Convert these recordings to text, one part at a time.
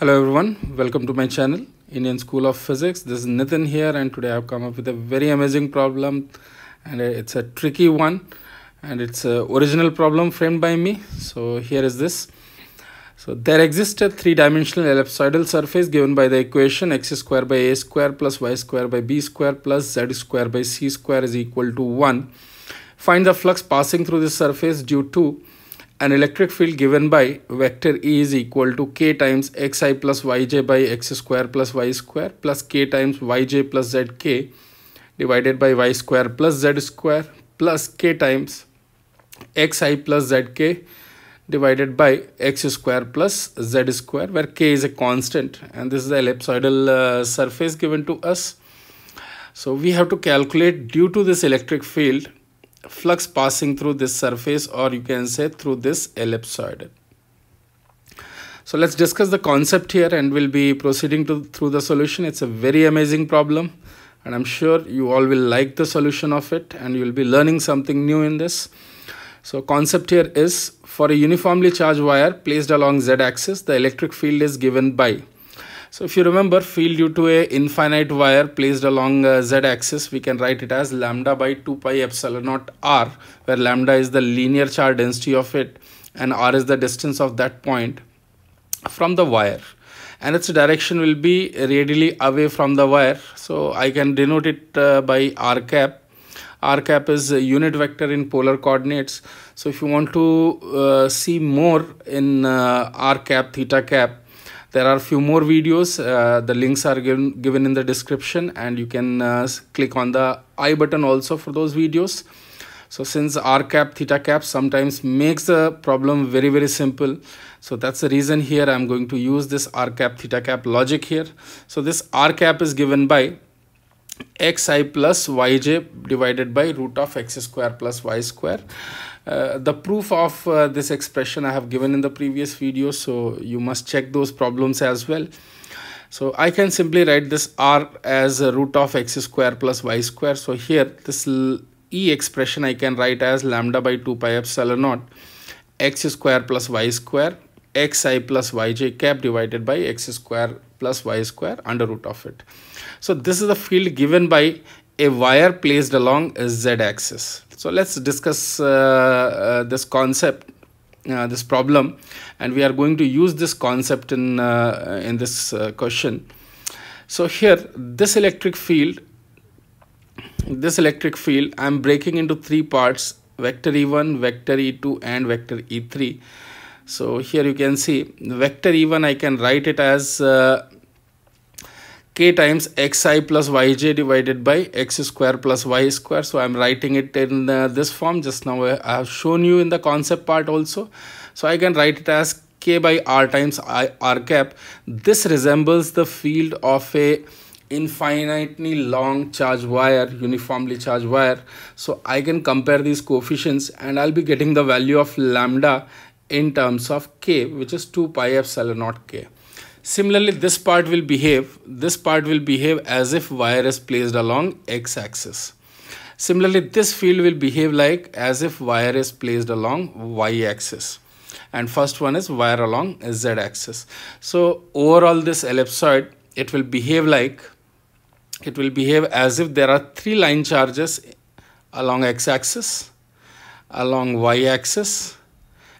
Hello everyone, welcome to my channel Indian School of Physics. This is Nitin here and today I have come up with a very amazing problem and it's a tricky one and it's a original problem framed by me. So here is this. So there exists a three-dimensional ellipsoidal surface given by the equation x square by a square plus y square by b square plus z square by c square is equal to 1. Find the flux passing through this surface due to an electric field given by vector E is equal to k times xi plus yj by x square plus y square plus k times yj plus zk divided by y square plus z square plus k times xi plus zk divided by x square plus z square where k is a constant and this is the ellipsoidal uh, surface given to us. So we have to calculate due to this electric field flux passing through this surface or you can say through this ellipsoid. So let's discuss the concept here and we'll be proceeding to through the solution. It's a very amazing problem and I'm sure you all will like the solution of it and you'll be learning something new in this. So concept here is for a uniformly charged wire placed along z-axis, the electric field is given by so if you remember field due to a infinite wire placed along z-axis, we can write it as lambda by 2 pi epsilon naught r, where lambda is the linear charge density of it and r is the distance of that point from the wire and its direction will be radially away from the wire so i can denote it uh, by r cap r cap is a unit vector in polar coordinates so if you want to uh, see more in uh, r cap theta cap there are few more videos uh, the links are given given in the description and you can uh, click on the i button also for those videos so since r cap theta cap sometimes makes the problem very very simple so that's the reason here i'm going to use this r cap theta cap logic here so this r cap is given by xi plus yj divided by root of x square plus y square. Uh, the proof of uh, this expression I have given in the previous video, so you must check those problems as well. So I can simply write this r as root of x square plus y square. So here this e expression I can write as lambda by 2 pi epsilon naught x square plus y square xi plus yj cap divided by x square plus y square under root of it. So this is the field given by a wire placed along z axis. So let's discuss uh, uh, this concept, uh, this problem and we are going to use this concept in, uh, uh, in this uh, question. So here this electric field, this electric field I am breaking into three parts vector E1, vector E2 and vector E3 so here you can see the vector even i can write it as uh, k times xi plus yj divided by x square plus y square so i'm writing it in uh, this form just now i have shown you in the concept part also so i can write it as k by r times I, r cap this resembles the field of a infinitely long charge wire uniformly charged wire so i can compare these coefficients and i'll be getting the value of lambda in terms of k which is 2 pi epsilon naught k. Similarly this part will behave this part will behave as if wire is placed along x axis. Similarly this field will behave like as if wire is placed along y axis and first one is wire along z axis. So overall this ellipsoid it will behave like it will behave as if there are three line charges along x axis along y axis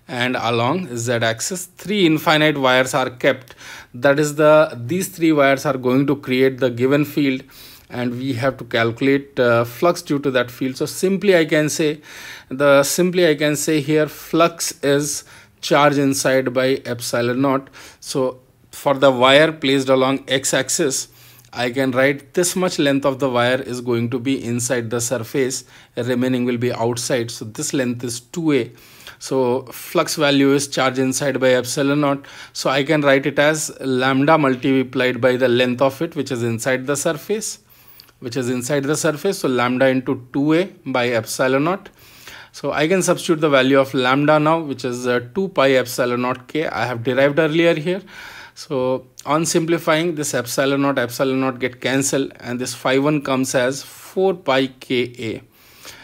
and along z axis three infinite wires are kept that is the these three wires are going to create the given field and we have to calculate uh, flux due to that field so simply i can say the simply i can say here flux is charge inside by epsilon naught so for the wire placed along x axis I can write this much length of the wire is going to be inside the surface remaining will be outside so this length is 2a so flux value is charge inside by epsilon naught so I can write it as lambda multiplied by the length of it which is inside the surface which is inside the surface so lambda into 2a by epsilon naught so I can substitute the value of lambda now, which is uh, 2 pi epsilon naught k I have derived earlier here. So on simplifying this epsilon naught epsilon naught get cancelled and this phi 1 comes as 4 pi ka.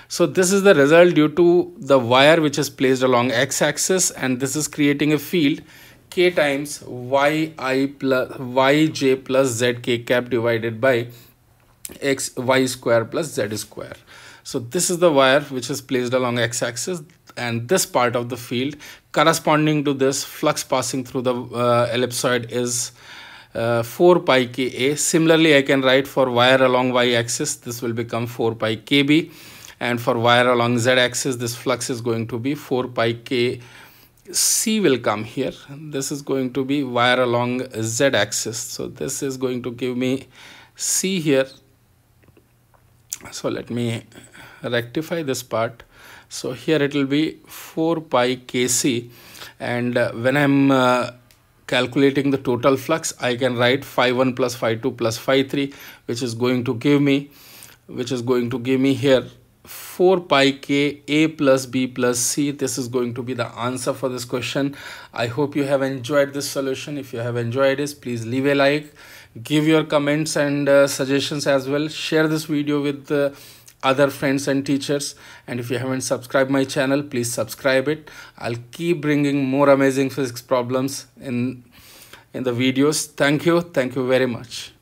So this is the result due to the wire which is placed along x-axis and this is creating a field k times yi plus yj plus zk cap divided by x y square plus z square. So this is the wire which is placed along x-axis and this part of the field corresponding to this flux passing through the uh, ellipsoid is uh, 4 pi ka. Similarly, I can write for wire along y-axis, this will become 4 pi kb. And for wire along z-axis, this flux is going to be 4 pi k. C will come here. This is going to be wire along z-axis. So this is going to give me C here. So let me rectify this part so here it will be 4 pi kc and uh, when i'm uh, calculating the total flux i can write phi 1 plus phi 2 plus phi 3 which is going to give me which is going to give me here 4 pi k a plus b plus c this is going to be the answer for this question i hope you have enjoyed this solution if you have enjoyed this please leave a like give your comments and uh, suggestions as well share this video with uh, other friends and teachers and if you haven't subscribed my channel please subscribe it i'll keep bringing more amazing physics problems in in the videos thank you thank you very much